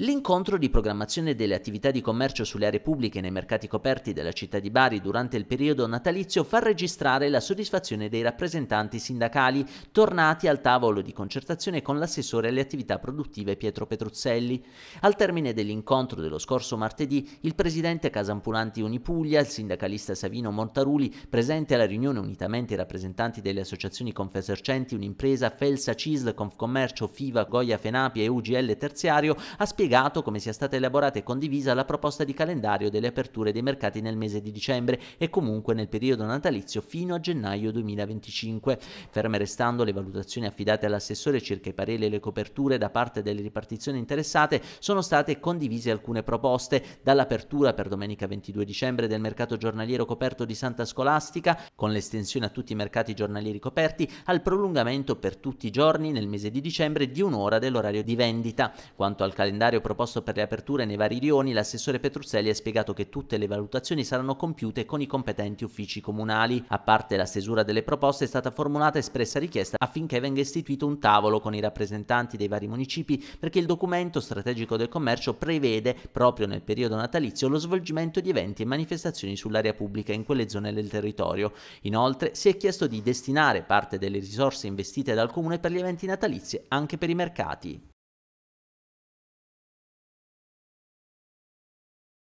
L'incontro di programmazione delle attività di commercio sulle aree pubbliche nei mercati coperti della città di Bari durante il periodo natalizio fa registrare la soddisfazione dei rappresentanti sindacali tornati al tavolo di concertazione con l'assessore alle attività produttive Pietro Petruzzelli. Al termine dell'incontro dello scorso martedì, il presidente Casampulanti Unipuglia, il sindacalista Savino Montaruli, presente alla riunione unitamente ai rappresentanti delle associazioni Confesercenti, Unimpresa, Felsa, Cisl, Confcommercio, FIVA, Goia Fenapi e UGL Terziario, ha spiegato spiegato come sia stata elaborata e condivisa la proposta di calendario delle aperture dei mercati nel mese di dicembre e comunque nel periodo natalizio fino a gennaio 2025. Ferme restando le valutazioni affidate all'assessore circa i pareri e le coperture da parte delle ripartizioni interessate, sono state condivise alcune proposte, dall'apertura per domenica 22 dicembre del mercato giornaliero coperto di Santa Scolastica, con l'estensione a tutti i mercati giornalieri coperti, al prolungamento per tutti i giorni nel mese di dicembre di un'ora dell'orario di vendita. Quanto al calendario itinerario proposto per le aperture nei vari rioni, l'assessore Petruzzelli ha spiegato che tutte le valutazioni saranno compiute con i competenti uffici comunali. A parte la stesura delle proposte è stata formulata espressa richiesta affinché venga istituito un tavolo con i rappresentanti dei vari municipi perché il documento strategico del commercio prevede, proprio nel periodo natalizio, lo svolgimento di eventi e manifestazioni sull'area pubblica in quelle zone del territorio. Inoltre si è chiesto di destinare parte delle risorse investite dal comune per gli eventi natalizi anche per i mercati.